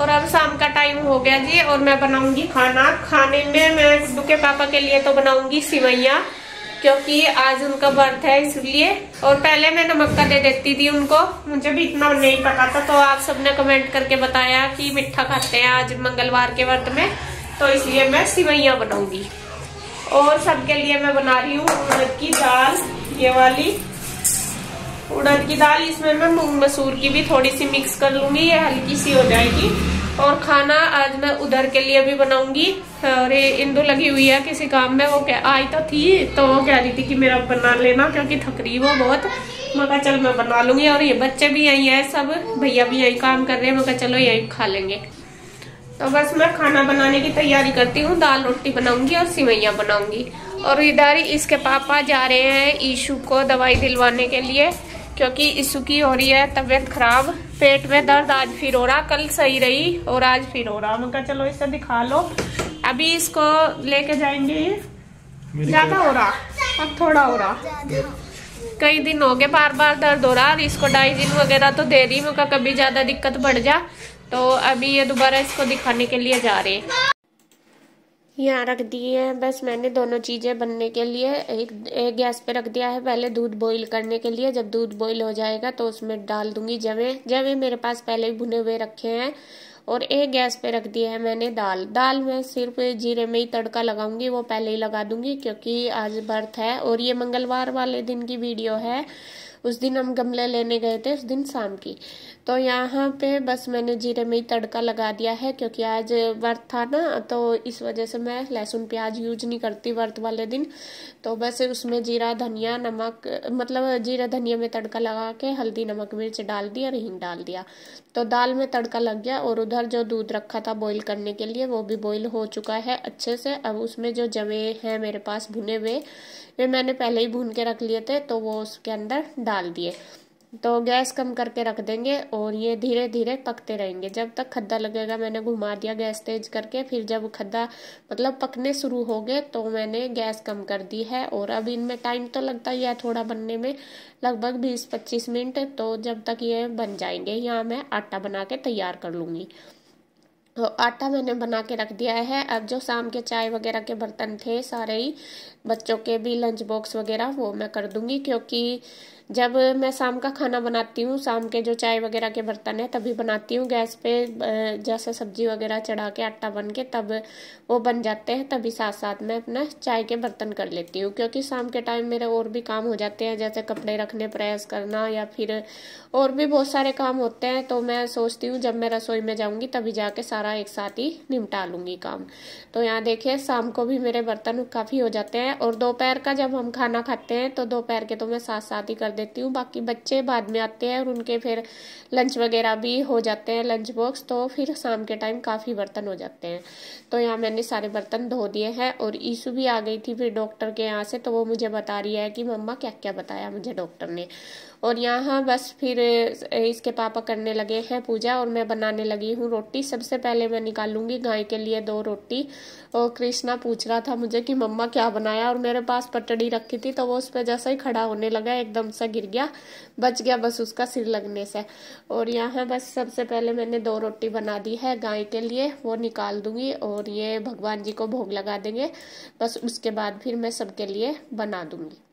और अब शाम का टाइम हो गया जी और मैं बनाऊंगी खाना खाने में मैं गुड्डू के पापा के लिए तो बनाऊंगी सिवैया क्योंकि आज उनका बर्थ है इसलिए और पहले मैं नमक का दे देती थी उनको मुझे भी इतना नहीं पता था तो आप सबने कमेंट करके बताया कि मिठा खाते हैं आज मंगलवार के व्रत में तो इसलिए मैं सिवैया बनाऊंगी और सबके लिए मैं बना रही हूँ उड़द की दाल ये वाली उड़द की दाल इसमें मैं मूंग मसूर की भी थोड़ी सी मिक्स कर लूंगी ये हल्की सी हो जाएगी और खाना आज मैं उधर के लिए भी बनाऊंगी और ये इंदू लगी हुई है किसी काम में वो क्या आई तो थी तो वो कह रही थी कि मेरा बना लेना क्योंकि थकरी वो बहुत मैं चल मैं बना लूंगी और ये बच्चे भी यहीं है सब भैया भी यहीं काम कर रहे हैं मैं चलो यहीं खा लेंगे तो बस मैं खाना बनाने की तैयारी करती हूँ दाल रोटी बनाऊंगी और सिवैया बनाऊंगी और इधर इसके पापा जा रहे हैं ईशू को दवाई दिलवाने के लिए क्योंकि इशू की हो रही है तबीयत खराब पेट में दर्द आज फिर हो रहा कल सही रही और आज फिर हो रहा मैं कहा चलो इसे दिखा लो अभी इसको लेके जाएंगे ज्यादा हो रहा अब थोड़ा हो रहा कई दिन हो गए बार बार दर्द हो रहा इसको डाइजिन वगैरह तो दे रही मैं कभी ज्यादा दिक्कत बढ़ जा तो अभी ये दोबारा इसको दिखाने के लिए जा रहे यहाँ रख दिए हैं बस मैंने दोनों चीज़ें बनने के लिए एक, एक गैस पे रख दिया है पहले दूध बॉईल करने के लिए जब दूध बॉईल हो जाएगा तो उसमें डाल दूंगी जवे जवे मेरे पास पहले ही भुने हुए रखे हैं और एक गैस पे रख दिया है मैंने दाल दाल में सिर्फ जीरे में ही तड़का लगाऊंगी वो पहले ही लगा दूंगी क्योंकि आज बर्थ है और ये मंगलवार वाले दिन की वीडियो है उस दिन हम गमले लेने गए थे उस दिन शाम की तो यहाँ पे बस मैंने जीरे में ही तड़का लगा दिया है क्योंकि आज व्रत था ना तो इस वजह से मैं लहसुन प्याज यूज नहीं करती व्रत वाले दिन तो बस उसमें जीरा धनिया नमक मतलब जीरा धनिया में तड़का लगा के हल्दी नमक मिर्च डाल दिया और हिंग डाल दिया तो दाल में तड़का लग गया और उधर जो दूध रखा था बॉईल करने के लिए वो भी बॉईल हो चुका है अच्छे से अब उसमें जो जमे हैं मेरे पास भुने हुए वे मैंने पहले ही भून के रख लिए थे तो वो उसके अंदर डाल दिए तो गैस कम करके रख देंगे और ये धीरे धीरे पकते रहेंगे जब तक खद्दा लगेगा मैंने घुमा दिया गैस तेज करके फिर जब खद्दा मतलब पकने शुरू हो गए तो मैंने गैस कम कर दी है और अब इनमें टाइम तो लगता ही है थोड़ा बनने में लगभग 20-25 मिनट तो जब तक ये बन जाएंगे यहाँ मैं आटा बना के तैयार कर लूँगी तो आटा मैंने बना के रख दिया है अब जो शाम के चाय वगैरह के बर्तन थे सारे ही बच्चों के भी लंच बॉक्स वगैरह वो मैं कर दूंगी क्योंकि जब मैं शाम का खाना बनाती हूँ शाम के जो चाय वगैरह के बर्तन है तभी बनाती हूँ गैस पे जैसे सब्जी वगैरह चढ़ा के आटा बन के तब वो बन जाते हैं तभी साथ साथ मैं अपना चाय के बर्तन कर लेती हूँ क्योंकि शाम के टाइम मेरे और भी काम हो जाते हैं जैसे कपड़े रखने प्रेस करना या फिर और भी बहुत सारे काम होते हैं तो मैं सोचती हूँ जब मैं रसोई में जाऊँगी तभी जाके सारा एक साथ ही निपटा लूँगी काम तो यहाँ देखिए शाम को भी मेरे बर्तन काफ़ी हो जाते हैं और दोपहर का जब हम खाना खाते हैं तो दोपहर के तो मैं साथ साथ ही कर देती हूँ बाकी बच्चे बाद में आते हैं और उनके फिर लंच वगैरह भी हो जाते हैं लंच बॉक्स तो फिर शाम के टाइम काफ़ी बर्तन हो जाते हैं तो यहाँ मैंने सारे बर्तन धो दिए हैं और ईशू भी आ गई थी फिर डॉक्टर के यहाँ से तो वो मुझे बता रही है कि मम्मा क्या क्या बताया मुझे डॉक्टर ने और यहाँ बस फिर इसके पापा करने लगे हैं पूजा और मैं बनाने लगी हूँ रोटी सबसे पहले मैं निकालूंगी गाय के लिए दो रोटी और कृष्णा पूछ रहा था मुझे कि मम्मा क्या बनाया और मेरे पास पटड़ी रखी थी तो वो उस पर जैसा ही खड़ा होने लगा एकदम से गिर गया बच गया बस उसका सिर लगने से और यहाँ बस सबसे पहले मैंने दो रोटी बना दी है गाय के लिए वो निकाल दूंगी और ये भगवान जी को भोग लगा देंगे बस उसके बाद फिर मैं सबके लिए बना दूंगी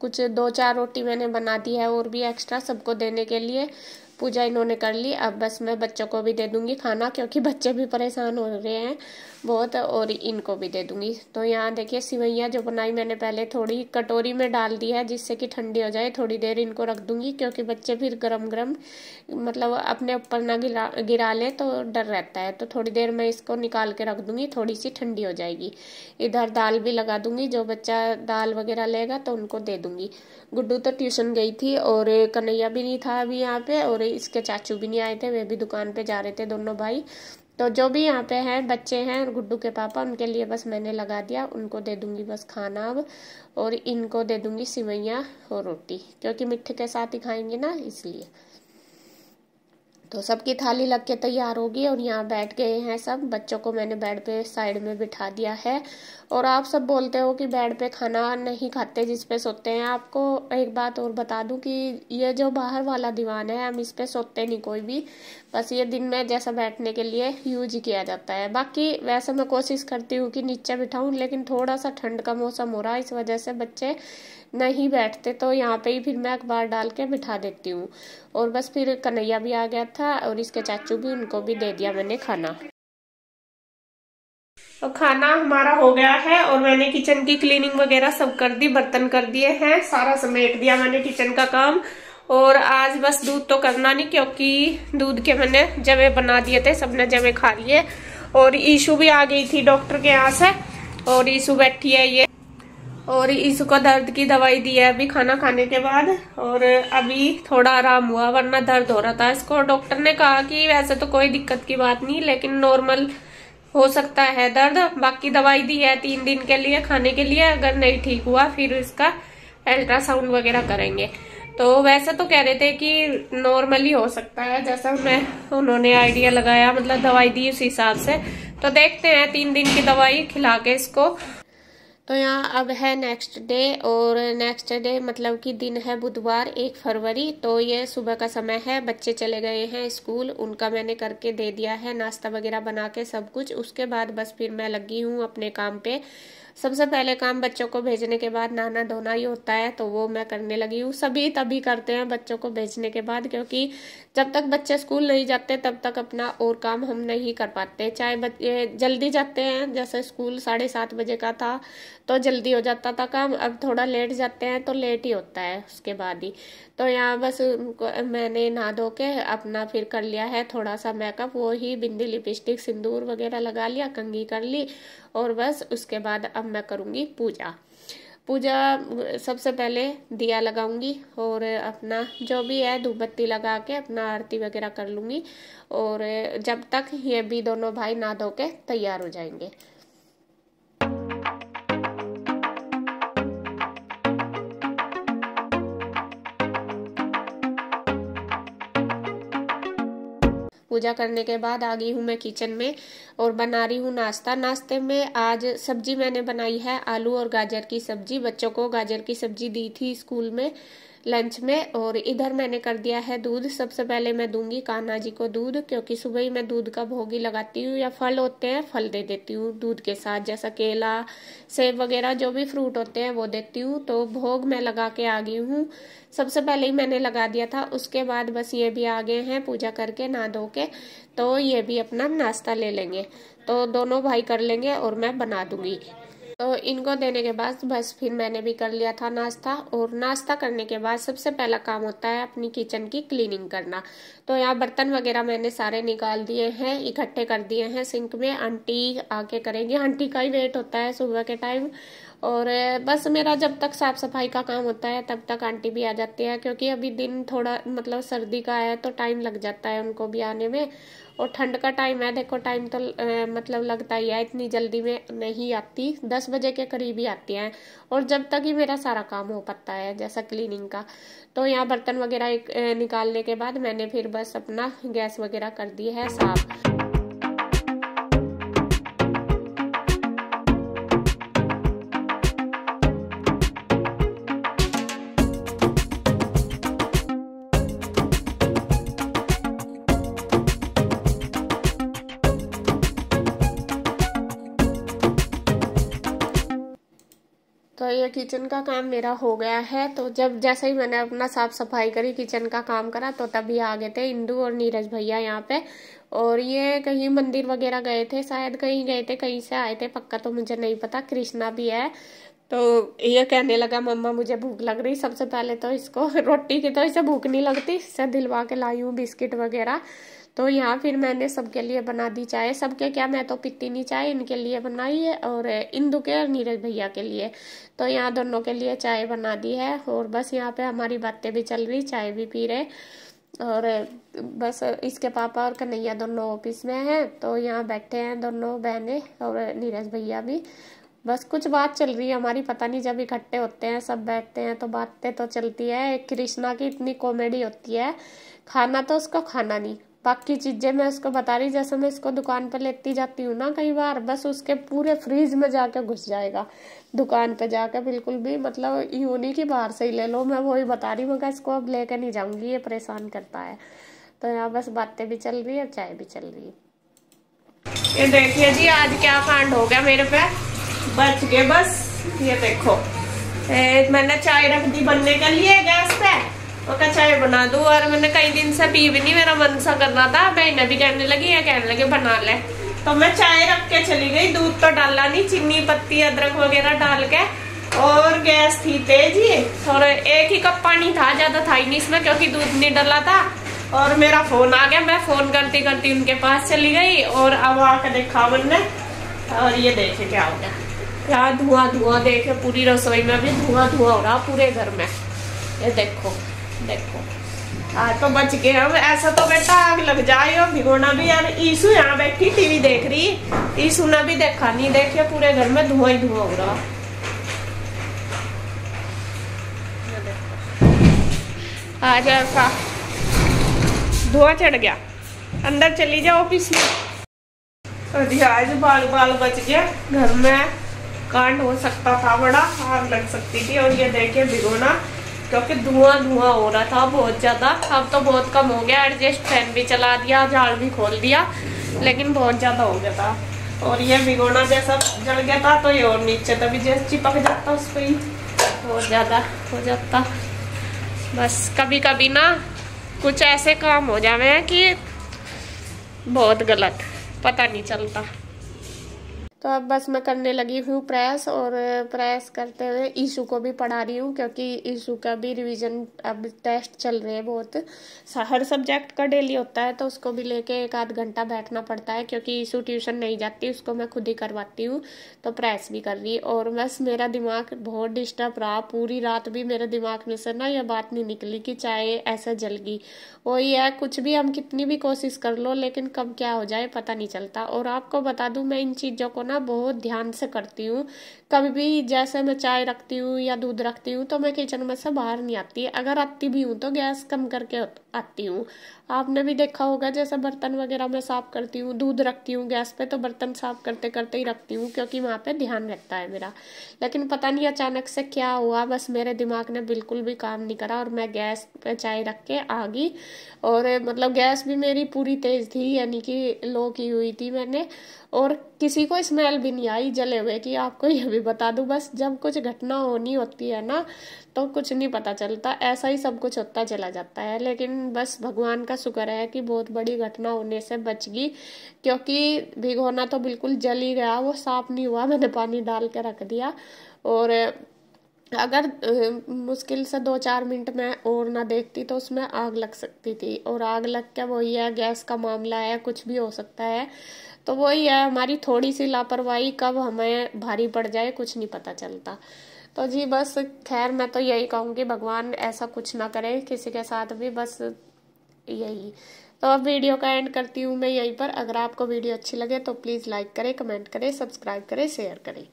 कुछ दो चार रोटी मैंने बना दी है और भी एक्स्ट्रा सबको देने के लिए पूजा इन्होंने कर ली अब बस मैं बच्चों को भी दे दूंगी खाना क्योंकि बच्चे भी परेशान हो रहे हैं बहुत और इनको भी दे दूंगी तो यहाँ देखिए सिवैयाँ जो बनाई मैंने पहले थोड़ी कटोरी में डाल दी है जिससे कि ठंडी हो जाए थोड़ी देर इनको रख दूंगी क्योंकि बच्चे फिर गर्म गर्म मतलब अपने ऊपर ना गिरा गिरा लें तो डर रहता है तो थोड़ी देर मैं इसको निकाल के रख दूंगी थोड़ी सी ठंडी हो जाएगी इधर दाल भी लगा दूंगी जो बच्चा दाल वगैरह लेगा तो उनको दे दूंगी गुड्डू तो ट्यूशन गई थी और कन्हैया भी नहीं था अभी यहाँ पे और इसके चाचू भी नहीं आए थे वे भी दुकान पे जा रहे थे दोनों भाई तो जो भी यहाँ पे हैं बच्चे हैं और गुड्डू के पापा उनके लिए बस मैंने लगा दिया उनको दे दूंगी बस खाना अब और इनको दे दूंगी सिवैयाँ और रोटी क्योंकि मिठ्ठे के साथ ही खाएंगे ना इसलिए तो सबकी थाली लग के तैयार होगी और यहाँ बैठ गए हैं सब बच्चों को मैंने बेड पे साइड में बिठा दिया है और आप सब बोलते हो कि बेड पे खाना नहीं खाते जिस पे सोते हैं आपको एक बात और बता दूं कि ये जो बाहर वाला दीवान है हम इस पे सोते नहीं कोई भी बस ये दिन में जैसा बैठने के लिए यूज किया जाता है बाकी वैसे मैं कोशिश करती हूँ कि नीचे बिठाऊँ लेकिन थोड़ा सा ठंड का मौसम हो रहा है इस वजह से बच्चे नहीं बैठते तो यहाँ पे ही फिर मैं अखबार डाल के बिठा देती हूँ और बस फिर कन्हैया भी आ गया था और इसके चाचू भी उनको भी दे दिया मैंने खाना तो खाना हमारा हो गया है और मैंने किचन की क्लीनिंग वगैरह सब कर दी बर्तन कर दिए हैं सारा समेट दिया मैंने किचन का काम और आज बस दूध तो करना नहीं क्योंकि दूध के मैंने जमे बना दिए थे सबने जमे खा लिए और ईशू भी आ गई थी डॉक्टर के यहाँ से और ईशू बैठी है ये और इसको दर्द की दवाई दी है अभी खाना खाने के बाद और अभी थोड़ा आराम हुआ वरना दर्द हो रहा था इसको डॉक्टर ने कहा कि वैसे तो कोई दिक्कत की बात नहीं लेकिन नॉर्मल हो सकता है दर्द बाकी दवाई दी है तीन दिन के लिए खाने के लिए अगर नहीं ठीक हुआ फिर इसका अल्ट्रासाउंड वगैरह करेंगे तो वैसे तो कह रहे थे कि नॉर्मली हो सकता है जैसा मैं उन्होंने आइडिया लगाया मतलब दवाई दी उस हिसाब से तो देखते हैं तीन दिन की दवाई खिला के इसको तो यहाँ अब है नेक्स्ट डे और नेक्स्ट डे मतलब कि दिन है बुधवार एक फरवरी तो ये सुबह का समय है बच्चे चले गए हैं स्कूल उनका मैंने करके दे दिया है नाश्ता वगैरह बना के सब कुछ उसके बाद बस फिर मैं लगी हूँ अपने काम पे सबसे पहले काम बच्चों को भेजने के बाद नाना धोना ही होता है तो वो मैं करने लगी हूँ सभी तभी करते हैं बच्चों को भेजने के बाद क्योंकि जब तक बच्चे स्कूल नहीं जाते तब तक अपना और काम हम नहीं कर पाते चाहे बच्चे जल्दी जाते हैं जैसे स्कूल साढ़े सात बजे का था तो जल्दी हो जाता था काम अब थोड़ा लेट जाते हैं तो लेट ही होता है उसके बाद ही तो यहाँ बस मैंने नहा धो के अपना फिर कर लिया है थोड़ा सा मेकअप वो ही बिंदी लिपस्टिक सिंदूर वगैरह लगा लिया कंगी कर ली और बस उसके बाद अब मैं करूँगी पूजा पूजा सबसे पहले दिया लगाऊंगी और अपना जो भी है धूप बत्ती लगा के अपना आरती वगैरह कर लूँगी और जब तक ये भी दोनों भाई ना धो के तैयार हो जाएंगे पूजा करने के बाद आ गई हूँ मैं किचन में और बना रही हूँ नाश्ता नाश्ते में आज सब्जी मैंने बनाई है आलू और गाजर की सब्जी बच्चों को गाजर की सब्जी दी थी स्कूल में लंच में और इधर मैंने कर दिया है दूध सबसे पहले मैं दूंगी कान्हा जी को दूध क्योंकि सुबह ही मैं दूध का भोगी लगाती हूँ या फल होते हैं फल दे देती हूँ दूध के साथ जैसा केला सेब वगैरह जो भी फ्रूट होते हैं वो देती हूँ तो भोग मैं लगा के आ गई हूँ सबसे पहले ही मैंने लगा दिया था उसके बाद बस ये भी आ गए हैं पूजा करके ना धो के तो ये भी अपना नाश्ता ले लेंगे तो दोनों भाई कर लेंगे और मैं बना दूंगी तो इनको देने के बाद बस फिर मैंने भी कर लिया था नाश्ता और नाश्ता करने के बाद सबसे पहला काम होता है अपनी किचन की क्लीनिंग करना तो यहाँ बर्तन वगैरह मैंने सारे निकाल दिए हैं इकट्ठे कर दिए हैं सिंक में आंटी आके करेंगे आंटी का ही वेट होता है सुबह के टाइम और बस मेरा जब तक साफ सफाई का काम होता है तब तक आंटी भी आ जाती है क्योंकि अभी दिन थोड़ा मतलब सर्दी का है तो टाइम लग जाता है उनको भी आने में और ठंड का टाइम है देखो टाइम तो ए, मतलब लगता ही है इतनी जल्दी में नहीं आती दस बजे के करीब ही आती हैं और जब तक ही मेरा सारा काम हो पाता है जैसा क्लीनिंग का तो यहाँ बर्तन वगैरह निकालने के बाद मैंने फिर बस अपना गैस वगैरह कर दी है साफ ये किचन का काम मेरा हो गया है तो जब जैसे ही मैंने अपना साफ सफाई करी किचन का काम करा तो तभी आ गए थे इंदू और नीरज भैया यहाँ पे और ये कहीं मंदिर वगैरह गए थे शायद कहीं गए थे कहीं से आए थे पक्का तो मुझे नहीं पता कृष्णा भी है तो ये कहने लगा मम्मा मुझे भूख लग रही सबसे पहले तो इसको रोटी की तो इसे भूख नहीं लगती इससे दिलवा के लाई हूँ बिस्किट वगैरह तो यहाँ फिर मैंने सबके लिए बना दी चाय सबके क्या मैं तो पीती नहीं चाय इनके लिए बनाई है और इंदू के और नीरज भैया के लिए तो यहाँ दोनों के लिए चाय बना दी है और बस यहाँ पे हमारी बातें भी चल रही चाय भी पी रहे और बस इसके पापा और कन्हैया दोनों ऑफिस में हैं तो यहाँ बैठे हैं दोनों बहनें और नीरज भैया भी बस कुछ बात चल रही है हमारी पता नहीं जब इकट्ठे होते हैं सब बैठते हैं तो बातें तो चलती है कृष्णा की इतनी कॉमेडी होती है खाना तो उसको खाना नहीं बाकी चीज़ें मैं उसको बता रही जैसे मैं इसको दुकान पर लेती जाती हूँ ना कई बार बस उसके पूरे फ्रीज में जाके घुस जाएगा दुकान पर जाके बिल्कुल भी मतलब यूँ नहीं कि बाहर से ही ले लो मैं वही बता रही हूँ मगर इसको अब लेकर नहीं जाऊँगी ये परेशान करता है तो यहाँ बस बातें भी चल रही है चाय भी चल रही है ये देखिए जी आज क्या कांड हो गया मेरे पे बच गए बस ये देखो ए, मैंने चाय रख दी बनने के लिए गैस पे मैं कहा चाय बना दू और मैंने कई दिन से पी भी नहीं मेरा मन सा करना था बहन भी कहने लगी या कहने लगे बना ले तो मैं चाय रख के चली गई दूध तो डाला नहीं चीनी पत्ती अदरक वगैरह डाल के और गैस थी तेज ही और एक ही कप पानी था ज्यादा था ही नहीं इसमें क्योंकि दूध नहीं डाला था और मेरा फोन आ गया मैं फोन करती करती उनके पास चली गई और अब आके देखा मैंने और ये देखे क्या हो गया यहाँ धुआं धुआं देखे पूरी रसोई में भी धुआं धुआं हो रहा पूरे घर में ये देखो देखो आ हाँ, तो बच गए हम ऐसा तो बेटा आग लग जाए और भिगोना भी यार ईसु यहाँ बैठी टीवी देख रही ईसु ने भी देखा नहीं देखे पूरे घर में धुआं ही धुआं हो रहा आ जाए धुआं चढ़ गया अंदर चली जाओ ऑफिस में अरे आज बाल बाल बच गया घर में कांड हो सकता था बड़ा आग लग सकती थी और ये देखे भिगोना क्योंकि धुआं धुआं हो रहा था बहुत ज़्यादा अब तो बहुत कम हो गया एडजस्ट फैन भी चला दिया झाड़ भी खोल दिया लेकिन बहुत ज़्यादा हो गया था और ये भिगोना जैसा जल गया था तो ये और नीचे तभी जैसे चिपक जाता उसको ही बहुत ज़्यादा हो जाता बस कभी कभी ना कुछ ऐसे काम हो जावे कि बहुत गलत पता नहीं चलता तो अब बस मैं करने लगी हूँ प्रेस और प्रेस करते हुए ईशू को भी पढ़ा रही हूँ क्योंकि ईशू का भी रिवीजन अब टेस्ट चल रहे हैं बहुत हर सब्जेक्ट का डेली होता है तो उसको भी लेके एक आध घंटा बैठना पड़ता है क्योंकि ईशू ट्यूशन नहीं जाती उसको मैं खुद ही करवाती हूँ तो प्रेस भी कर रही और बस मेरा दिमाग बहुत डिस्टर्ब रहा पूरी रात भी मेरे दिमाग में से ना यह बात नहीं निकली कि चाय ऐसा जल गई वही है कुछ भी हम कितनी भी कोशिश कर लो लेकिन कब क्या हो जाए पता नहीं चलता और आपको बता दूँ मैं इन चीज़ों को ना ना बहुत ध्यान से करती हूँ कभी भी जैसे मैं चाय रखती हूँ या दूध रखती हूँ तो मैं किचन में से बाहर नहीं आती अगर आती भी हूँ तो गैस कम करके आती हूँ आपने भी देखा होगा जैसे बर्तन वगैरह मैं साफ़ करती हूँ दूध रखती हूँ गैस पे तो बर्तन साफ़ करते करते ही रखती हूँ क्योंकि वहाँ पे ध्यान रखता है मेरा लेकिन पता नहीं अचानक से क्या हुआ बस मेरे दिमाग ने बिल्कुल भी काम नहीं करा और मैं गैस पे चाय रख के आ गई और मतलब गैस भी मेरी पूरी तेज़ थी यानी कि लो की हुई थी मैंने और किसी को स्मेल भी नहीं आई जले हुए कि आपको ये भी बता दूँ बस जब कुछ घटना होनी होती है ना तो कुछ नहीं पता चलता ऐसा ही सब कुछ होता चला जाता है लेकिन बस भगवान का शुक्र है कि बहुत बड़ी घटना होने से बच गई क्योंकि भिगोना तो बिल्कुल जल ही गया वो साफ नहीं हुआ मैंने पानी डाल के रख दिया और अगर मुश्किल से दो चार मिनट में और ना देखती तो उसमें आग लग सकती थी और आग लग के वही है गैस का मामला है कुछ भी हो सकता है तो वही है हमारी थोड़ी सी लापरवाही कब हमें भारी पड़ जाए कुछ नहीं पता चलता तो जी बस खैर मैं तो यही कहूँगी भगवान ऐसा कुछ ना करें किसी के साथ भी बस यही तो अब वीडियो का एंड करती हूँ मैं यहीं पर अगर आपको वीडियो अच्छी लगे तो प्लीज़ लाइक करें कमेंट करें सब्सक्राइब करें शेयर करें